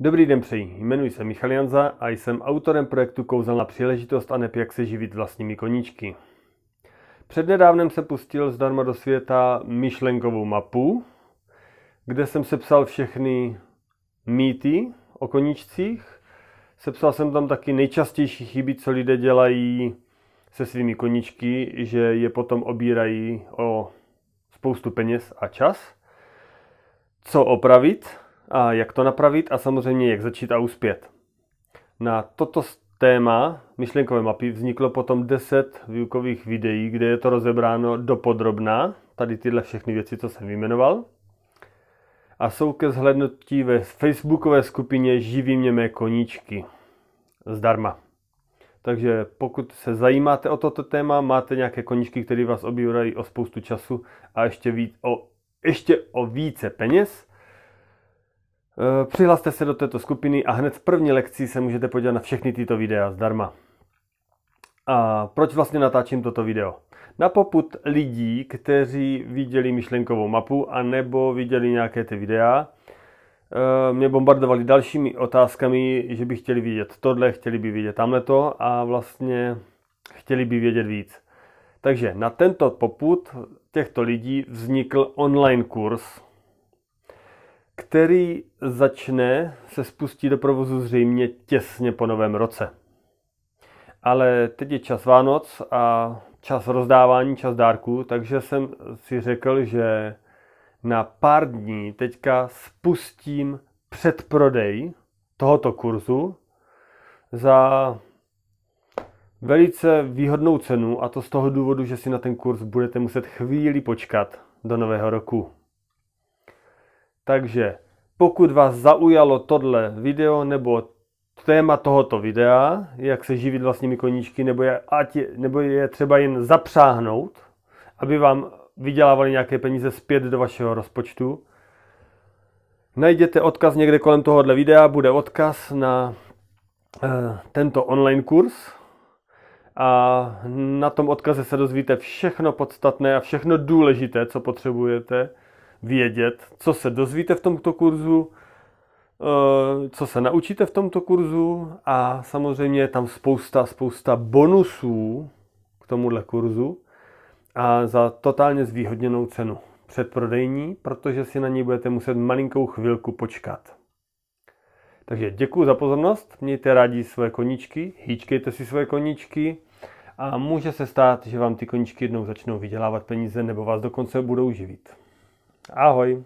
Dobrý den přeji, jmenuji se Michal Janza a jsem autorem projektu Kouzelná příležitost a neb jak se živit vlastními koníčky. Přednedávnem se pustil zdarma do světa myšlenkovou mapu, kde jsem sepsal všechny mýty o koníčcích. Sepsal jsem tam taky nejčastější chyby, co lidé dělají se svými koníčky, že je potom obírají o spoustu peněz a čas. Co opravit, a jak to napravit a samozřejmě jak začít a uspět. Na toto téma myšlenkové mapy vzniklo potom 10 výukových videí, kde je to rozebráno dopodrobná, tady tyhle všechny věci, co jsem vyjmenoval. A jsou ke zhlednutí ve facebookové skupině Živí mě mé koníčky. Zdarma. Takže pokud se zajímáte o toto téma, máte nějaké koníčky, které vás obírají o spoustu času a ještě, víc, o, ještě o více peněz, Eh, přihlaste se do této skupiny a hned v první lekci se můžete podívat na všechny tyto videa zdarma. A proč vlastně natáčím toto video? Na poput lidí, kteří viděli myšlenkovou mapu a nebo viděli nějaké ty videa, eh, mě bombardovali dalšími otázkami, že by chtěli vidět tohle, chtěli by vidět tamhleto a vlastně chtěli by vědět víc. Takže na tento poput těchto lidí vznikl online kurz, který začne se spustí do provozu zřejmě těsně po novém roce. Ale teď je čas Vánoc a čas rozdávání, čas dárků, takže jsem si řekl, že na pár dní teďka spustím předprodej tohoto kurzu za velice výhodnou cenu a to z toho důvodu, že si na ten kurz budete muset chvíli počkat do nového roku. Takže pokud vás zaujalo tohle video nebo téma tohoto videa, jak se živit vlastními koníčky, nebo je, ať je, nebo je třeba jen zapřáhnout, aby vám vydělávali nějaké peníze zpět do vašeho rozpočtu, najděte odkaz někde kolem tohohle videa, bude odkaz na eh, tento online kurz a na tom odkaze se dozvíte všechno podstatné a všechno důležité, co potřebujete vědět, co se dozvíte v tomto kurzu, eh, co se naučíte v tomto kurzu a samozřejmě je tam spousta, spousta bonusů k tomuhle kurzu a za totálně zvýhodněnou cenu předprodejní, protože si na něj budete muset malinkou chvilku počkat. Takže děkuji za pozornost, mějte rádi své koníčky, hýčkejte si své koníčky a může se stát, že vám ty koníčky jednou začnou vydělávat peníze nebo vás dokonce budou živit. Ahoj.